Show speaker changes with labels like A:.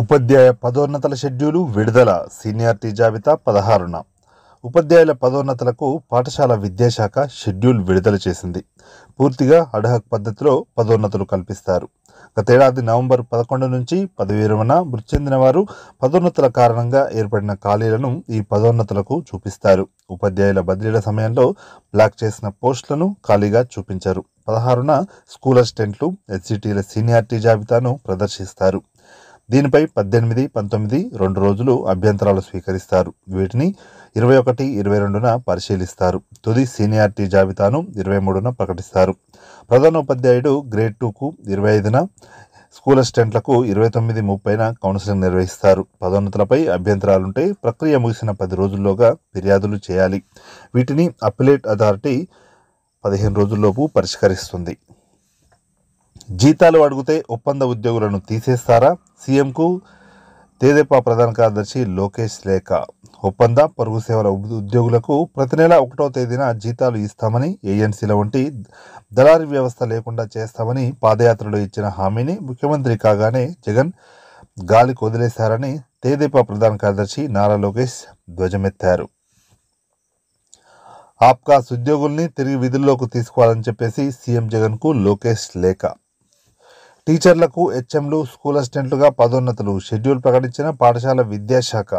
A: ఉపాధ్యాయ పదోన్నతల షెడ్యూలు విడుదల సీనియారిటీ జాబితా పదహారున ఉపాధ్యాయుల పదోన్నతలకు పాఠశాల విద్యాశాఖ షెడ్యూల్ విడుదల చేసింది పూర్తిగా అడహక్ పద్ధతిలో పదోన్నతులు కల్పిస్తారు గతేడాది నవంబర్ పదకొండు నుంచి పదవి విరమణ మృతి చెందిన వారు పదోన్నతుల కారణంగా ఏర్పడిన ఖాళీలను ఈ పదోన్నతులకు చూపిస్తారు ఉపాధ్యాయుల బదిలీల సమయంలో బ్లాక్ చేసిన పోస్టులను ఖాళీగా చూపించారు పదహారున స్కూల్ అసిస్టెంట్లు హెచ్సిటీల సీనియారిటీ జాబితాను ప్రదర్శిస్తారు దీనిపై పద్దెనిమిది పంతొమ్మిది రెండు రోజులు అభ్యంతరాలు స్వీకరిస్తారు వీటిని ఇరవై ఒకటి ఇరవై రెండున పరిశీలిస్తారు తుది సీనియారిటీ జాబితాను ఇరవై మూడున ప్రకటిస్తారు ప్రధాన ఉపాధ్యాయుడు గ్రేడ్ టూకు ఇరవై ఐదున స్కూల్ అసిస్టెంట్లకు ఇరవై తొమ్మిది ముప్పైన కౌన్సిలింగ్ నిర్వహిస్తారు పదోన్నతులపై అభ్యంతరాలుంటే ప్రక్రియ ముగిసిన పది రోజుల్లోగా ఫిర్యాదులు చేయాలి వీటిని అప్పిలేట్ అథారిటీ పదిహేను రోజుల్లోపు పరిష్కరిస్తుంది జీతాలు అడిగితే ఒప్పంద ఉద్యోగులను తీసేస్తారా సీఎంకు తేదేపా ప్రధాన కార్యదర్శి లోకేష్ లేఖ ఒప్పంద పరుగు సేవల ఉద్యోగులకు ప్రతి నెల ఒకటో తేదీన జీతాలు ఇస్తామని ఏజెన్సీల వంటి దళారీ వ్యవస్థ లేకుండా చేస్తామని పాదయాత్రలో ఇచ్చిన హామీని ముఖ్యమంత్రి కాగానే జగన్ గాలి వదిలేశారని తేదేపా ప్రధాన కార్యదర్శి నారా లోకేష్ ధ్వజమెత్తారు ఆప్కాస్ ఉద్యోగుల్ని తిరిగి విధుల్లోకి తీసుకోవాలని చెప్పేసి సీఎం జగన్కు లోకేష్ లేఖ టీచర్లకు హెచ్ఎంలు స్కూల్ అసిస్టెంట్లుగా పదోన్నతులు షెడ్యూల్ ప్రకటించిన పాఠశాల విద్యాశాఖ